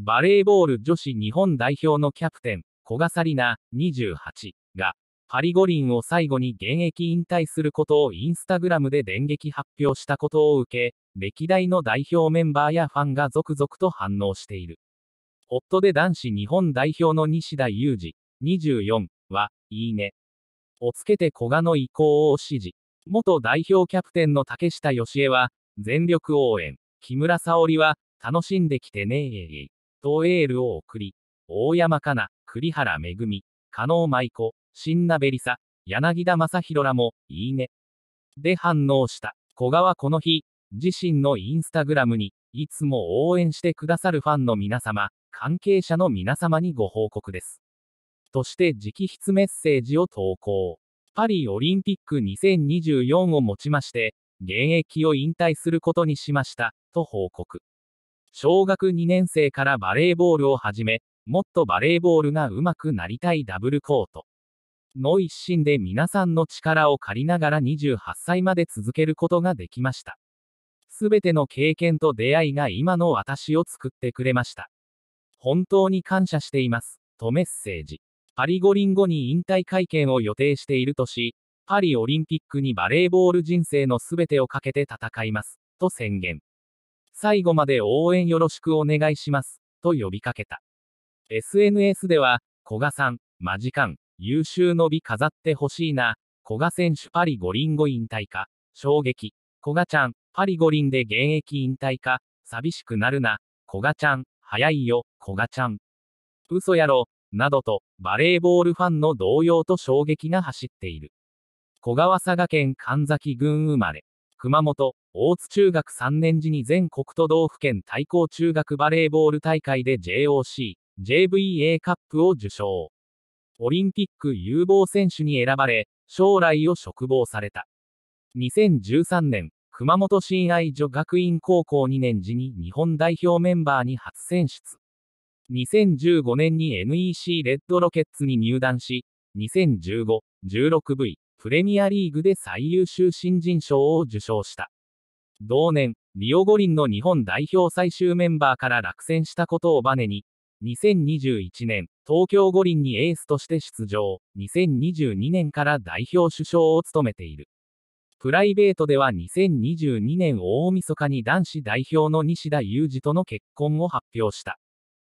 バレーボール女子日本代表のキャプテン、古賀紗理奈、28が、パリ五輪を最後に現役引退することをインスタグラムで電撃発表したことを受け、歴代の代表メンバーやファンが続々と反応している。夫で男子日本代表の西田裕二、24は、いいね。をつけて古賀の意向を支持。元代表キャプテンの竹下義恵は、全力応援。木村沙織は、楽しんできてねえ。とエールを送り、大山かな、栗原恵、加納舞子、新名べりさ、柳田正宏らも、いいね。で反応した。古賀はこの日、自身のインスタグラムに、いつも応援してくださるファンの皆様、関係者の皆様にご報告です。として直筆メッセージを投稿。パリオリンピック2024をもちまして、現役を引退することにしました、と報告。小学2年生からバレーボールを始め、もっとバレーボールが上手くなりたいダブルコート。の一心で皆さんの力を借りながら28歳まで続けることができました。すべての経験と出会いが今の私を作ってくれました。本当に感謝しています、とメッセージ。パリ五輪後に引退会見を予定しているとし、パリオリンピックにバレーボール人生のすべてをかけて戦います、と宣言。最後まで応援よろしくお願いします、と呼びかけた。SNS では、古賀さん、マジカン、優秀の美飾ってほしいな、古賀選手パリ五輪後引退か、衝撃、古賀ちゃん、パリ五輪で現役引退か、寂しくなるな、古賀ちゃん、早いよ、古賀ちゃん。嘘やろ、などと、バレーボールファンの動揺と衝撃が走っている。小川佐賀県神崎郡生まれ。熊本、大津中学3年時に全国都道府県対抗中学バレーボール大会で JOC、JVA カップを受賞。オリンピック有望選手に選ばれ、将来を嘱望された。2013年、熊本新愛女学院高校2年時に日本代表メンバーに初選出。2015年に NEC レッドロケッツに入団し、2015、16V、プレミアリーグで最優秀新人賞を受賞した。同年、リオ五輪の日本代表最終メンバーから落選したことをバネに、2021年、東京五輪にエースとして出場、2022年から代表首相を務めている。プライベートでは2022年大晦日に男子代表の西田有志との結婚を発表した。